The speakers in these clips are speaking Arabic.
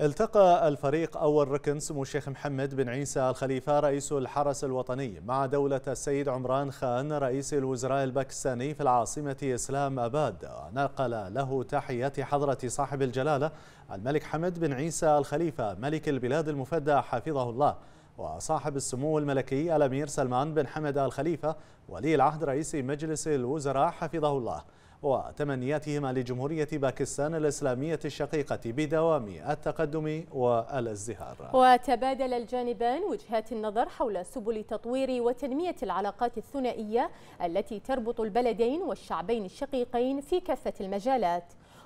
التقى الفريق أول ركن سمو الشيخ محمد بن عيسى الخليفة رئيس الحرس الوطني مع دولة السيد عمران خان رئيس الوزراء الباكستاني في العاصمة إسلام أباد ونقل له تحيات حضرة صاحب الجلالة الملك حمد بن عيسى الخليفة ملك البلاد المفدى حفظه الله وصاحب السمو الملكي الأمير سلمان بن حمد الخليفة ولي العهد رئيس مجلس الوزراء حفظه الله وتمنياتهما لجمهورية باكستان الإسلامية الشقيقة بدوام التقدم والازدهار وتبادل الجانبان وجهات النظر حول سبل تطوير وتنمية العلاقات الثنائية التي تربط البلدين والشعبين الشقيقين في كافة المجالات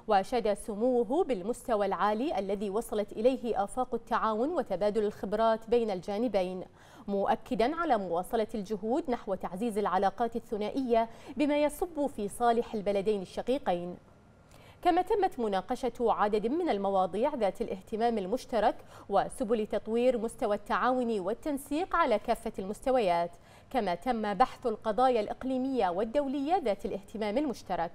وأشاد سموه بالمستوى العالي الذي وصلت إليه آفاق التعاون وتبادل الخبرات بين الجانبين مؤكدا على مواصلة الجهود نحو تعزيز العلاقات الثنائية بما يصب في صالح البلدين الشقيقين كما تمت مناقشة عدد من المواضيع ذات الاهتمام المشترك وسبل تطوير مستوى التعاون والتنسيق على كافة المستويات كما تم بحث القضايا الإقليمية والدولية ذات الاهتمام المشترك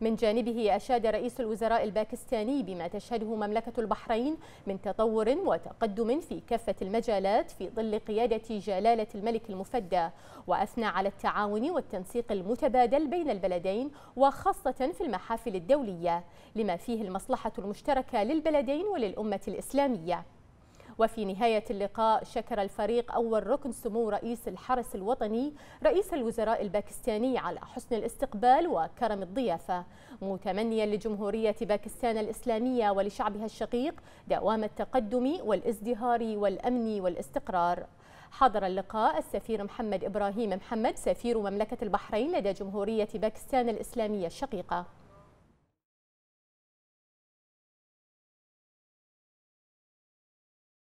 من جانبه أشاد رئيس الوزراء الباكستاني بما تشهده مملكة البحرين من تطور وتقدم في كافة المجالات في ظل قيادة جلالة الملك المفدى وأثنى على التعاون والتنسيق المتبادل بين البلدين وخاصة في المحافل الدولية لما فيه المصلحة المشتركة للبلدين وللأمة الإسلامية وفي نهاية اللقاء شكر الفريق أول ركن سمو رئيس الحرس الوطني رئيس الوزراء الباكستاني على حسن الاستقبال وكرم الضيافة متمنيا لجمهورية باكستان الإسلامية ولشعبها الشقيق دوام التقدم والازدهار والأمن والاستقرار حضر اللقاء السفير محمد إبراهيم محمد سفير مملكة البحرين لدى جمهورية باكستان الإسلامية الشقيقة